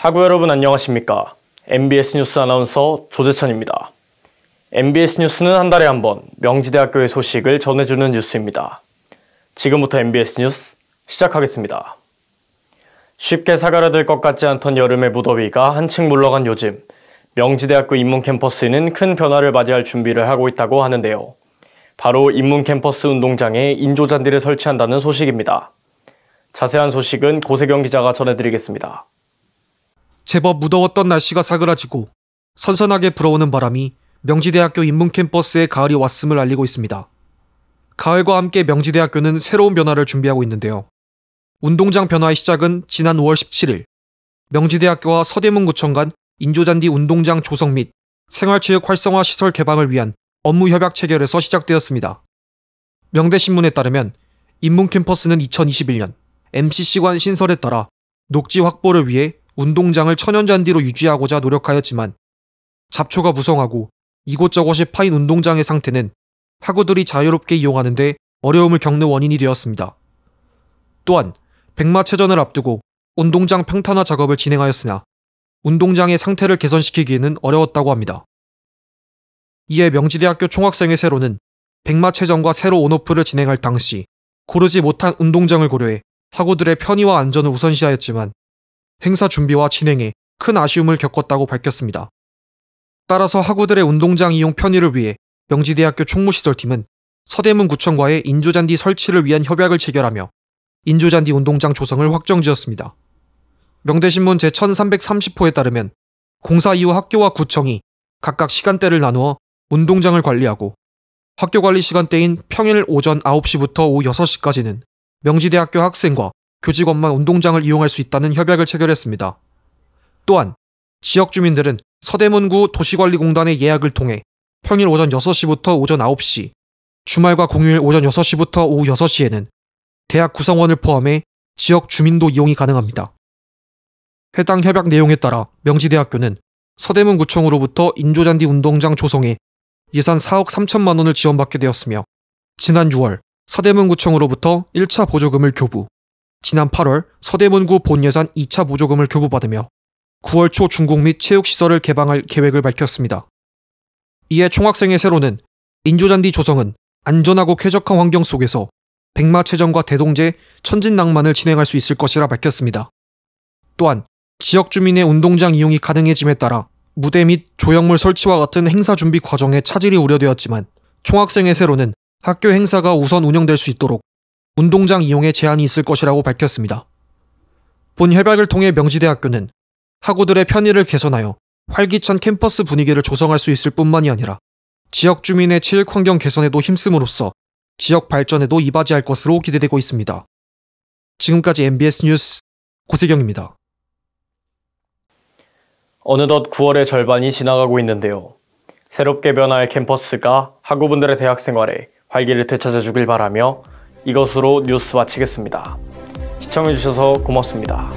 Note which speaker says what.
Speaker 1: 하구 여러분 안녕하십니까. MBS 뉴스 아나운서 조재천입니다. MBS 뉴스는 한 달에 한 번 명지대학교의 소식을 전해주는 뉴스입니다. 지금부터 MBS 뉴스 시작하겠습니다. 쉽게 사가라들 것 같지 않던 여름의 무더위가 한층 물러간 요즘 명지대학교 인문캠퍼스는 큰 변화를 맞이할 준비를 하고 있다고 하는데요. 바로 인문캠퍼스 운동장에 인조잔디를 설치한다는 소식입니다. 자세한 소식은 고세경 기자가 전해드리겠습니다.
Speaker 2: 제법 무더웠던 날씨가 사그라지고 선선하게 불어오는 바람이 명지대학교 인문캠퍼스의 가을이 왔음을 알리고 있습니다. 가을과 함께 명지대학교는 새로운 변화를 준비하고 있는데요. 운동장 변화의 시작은 지난 5월 17일 명지대학교와 서대문구청 간 인조잔디 운동장 조성 및 생활체육 활성화 시설 개방을 위한 업무 협약 체결에서 시작되었습니다. 명대신문에 따르면 인문캠퍼스는 2021년 MCC관 신설에 따라 녹지 확보를 위해 운동장을 천연잔디로 유지하고자 노력하였지만 잡초가 무성하고 이곳저곳에 파인 운동장의 상태는 학우들이 자유롭게 이용하는데 어려움을 겪는 원인이 되었습니다. 또한 백마체전을 앞두고 운동장 평탄화 작업을 진행하였으나 운동장의 상태를 개선시키기에는 어려웠다고 합니다. 이에 명지대학교 총학생회 세로는 백마체전과 세로 온오프를 진행할 당시 고르지 못한 운동장을 고려해 학우들의 편의와 안전을 우선시하였지만 행사 준비와 진행에 큰 아쉬움을 겪었다고 밝혔습니다. 따라서 학우들의 운동장 이용 편의를 위해 명지대학교 총무시설팀은 서대문구청과의 인조잔디 설치를 위한 협약을 체결하며 인조잔디 운동장 조성을 확정지었습니다. 명대신문 제1330호에 따르면 공사 이후 학교와 구청이 각각 시간대를 나누어 운동장을 관리하고 학교 관리 시간대인 평일 오전 9시부터 오후 6시까지는 명지대학교 학생과 교직원만 운동장을 이용할 수 있다는 협약을 체결했습니다. 또한 지역 주민들은 서대문구 도시관리공단의 예약을 통해 평일 오전 6시부터 오전 9시, 주말과 공휴일 오전 6시부터 오후 6시에는 대학 구성원을 포함해 지역 주민도 이용이 가능합니다. 해당 협약 내용에 따라 명지대학교는 서대문구청으로부터 인조잔디 운동장 조성에 예산 4억 3천만 원을 지원받게 되었으며 지난 6월 서대문구청으로부터 1차 보조금을 교부. 지난 8월 서대문구 본예산 2차 보조금을 교부받으며 9월 초 중국 및 체육시설을 개방할 계획을 밝혔습니다. 이에 총학생회 새로는 인조잔디 조성은 안전하고 쾌적한 환경 속에서 백마체전과 대동제, 천진낭만을 진행할 수 있을 것이라 밝혔습니다. 또한 지역 주민의 운동장 이용이 가능해짐에 따라 무대 및 조형물 설치와 같은 행사 준비 과정에 차질이 우려되었지만 총학생회 새로는 학교 행사가 우선 운영될 수 있도록 운동장 이용에 제한이 있을 것이라고 밝혔습니다. 본 협약을 통해 명지대학교는 학우들의 편의를 개선하여 활기찬 캠퍼스 분위기를 조성할 수 있을 뿐만이 아니라 지역 주민의 체육 환경 개선에도 힘쓰므로써 지역 발전에도 이바지할 것으로 기대되고 있습니다. 지금까지 MBS 뉴스 고세경입니다.
Speaker 1: 어느덧 9월의 절반이 지나가고 있는데요. 새롭게 변화할 캠퍼스가 학우분들의 대학 생활에 활기를 되찾아주길 바라며 이것으로 뉴스 마치겠습니다. 시청해주셔서 고맙습니다.